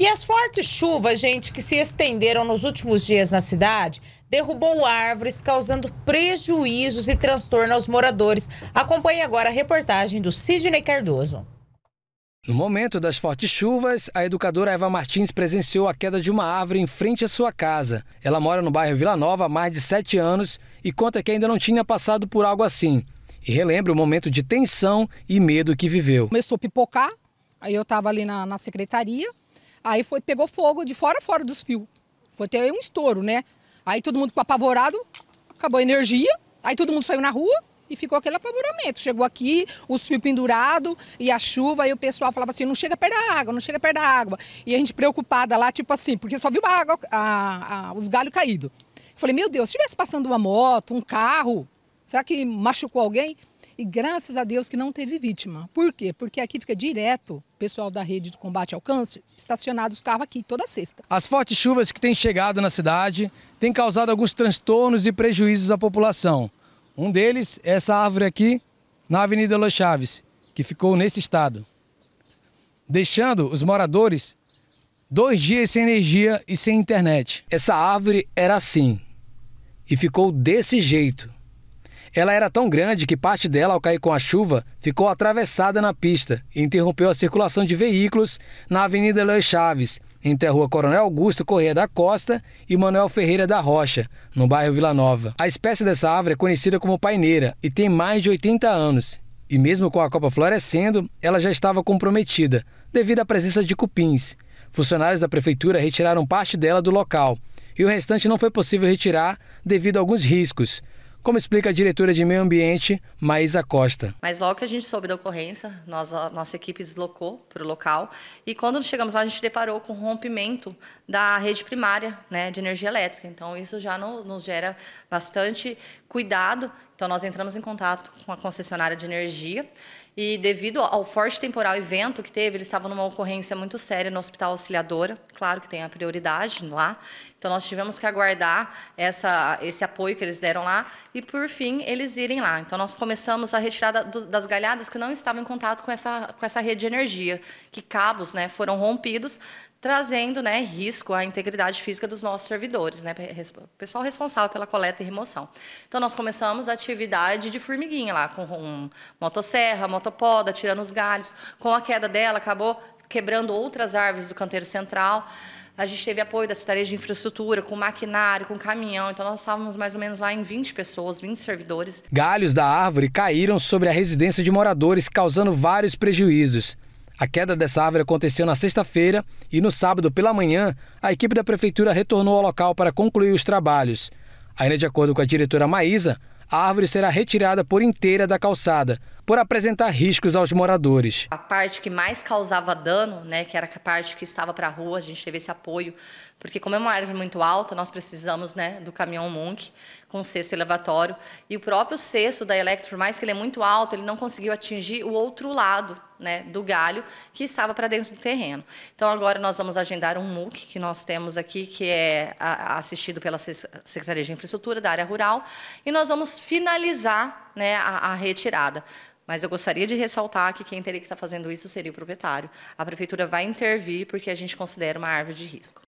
E as fortes chuvas, gente, que se estenderam nos últimos dias na cidade, derrubou árvores, causando prejuízos e transtorno aos moradores. Acompanhe agora a reportagem do Sidney Cardoso. No momento das fortes chuvas, a educadora Eva Martins presenciou a queda de uma árvore em frente à sua casa. Ela mora no bairro Vila Nova há mais de sete anos e conta que ainda não tinha passado por algo assim. E relembra o momento de tensão e medo que viveu. Começou a pipocar, aí eu estava ali na, na secretaria, Aí foi, pegou fogo de fora a fora dos fios. Foi até um estouro, né? Aí todo mundo ficou apavorado, acabou a energia, aí todo mundo saiu na rua e ficou aquele apavoramento. Chegou aqui, os fios pendurados e a chuva, e o pessoal falava assim: não chega perto da água, não chega perto da água. E a gente preocupada lá, tipo assim, porque só viu a água, a, a, os galhos caídos. Falei: meu Deus, se estivesse passando uma moto, um carro, será que machucou alguém? E graças a Deus que não teve vítima. Por quê? Porque aqui fica direto pessoal da rede de combate ao câncer estacionado os carros aqui toda sexta. As fortes chuvas que têm chegado na cidade têm causado alguns transtornos e prejuízos à população. Um deles é essa árvore aqui na Avenida Los Chaves, que ficou nesse estado, deixando os moradores dois dias sem energia e sem internet. Essa árvore era assim e ficou desse jeito. Ela era tão grande que parte dela, ao cair com a chuva, ficou atravessada na pista e interrompeu a circulação de veículos na Avenida Leões Chaves, entre a rua Coronel Augusto Correia da Costa e Manuel Ferreira da Rocha, no bairro Vila Nova. A espécie dessa árvore é conhecida como paineira e tem mais de 80 anos. E mesmo com a copa florescendo, ela já estava comprometida, devido à presença de cupins. Funcionários da prefeitura retiraram parte dela do local e o restante não foi possível retirar devido a alguns riscos, como explica a diretora de Meio Ambiente, Maísa Costa. Mas logo que a gente soube da ocorrência, nós, a nossa equipe deslocou para o local e quando chegamos lá a gente deparou com o rompimento da rede primária né, de energia elétrica. Então isso já no, nos gera bastante cuidado. Então, nós entramos em contato com a concessionária de energia e, devido ao forte temporal e vento que teve, eles estavam numa ocorrência muito séria no Hospital Auxiliadora. Claro que tem a prioridade lá. Então, nós tivemos que aguardar essa, esse apoio que eles deram lá e, por fim, eles irem lá. Então, nós começamos a retirada das galhadas que não estavam em contato com essa, com essa rede de energia, que cabos né, foram rompidos, trazendo né, risco à integridade física dos nossos servidores, né, pessoal responsável pela coleta e remoção. Então, nós começamos a atividade de formiguinha lá, com um, motosserra, motopoda, tirando os galhos. Com a queda dela, acabou quebrando outras árvores do canteiro central. A gente teve apoio da Secretaria de Infraestrutura, com maquinário, com caminhão. Então, nós estávamos mais ou menos lá em 20 pessoas, 20 servidores. Galhos da árvore caíram sobre a residência de moradores, causando vários prejuízos. A queda dessa árvore aconteceu na sexta-feira e no sábado pela manhã, a equipe da prefeitura retornou ao local para concluir os trabalhos. Ainda de acordo com a diretora Maísa, a árvore será retirada por inteira da calçada, por apresentar riscos aos moradores. A parte que mais causava dano, né, que era a parte que estava para a rua, a gente teve esse apoio, porque como é uma árvore muito alta, nós precisamos né, do caminhão Monk com cesto elevatório, e o próprio cesto da Electro, por mais que ele é muito alto, ele não conseguiu atingir o outro lado né, do galho que estava para dentro do terreno. Então, agora nós vamos agendar um MOOC que nós temos aqui, que é assistido pela Secretaria de Infraestrutura da área rural, e nós vamos finalizar né, a, a retirada. Mas eu gostaria de ressaltar que quem teria que estar fazendo isso seria o proprietário. A prefeitura vai intervir porque a gente considera uma árvore de risco.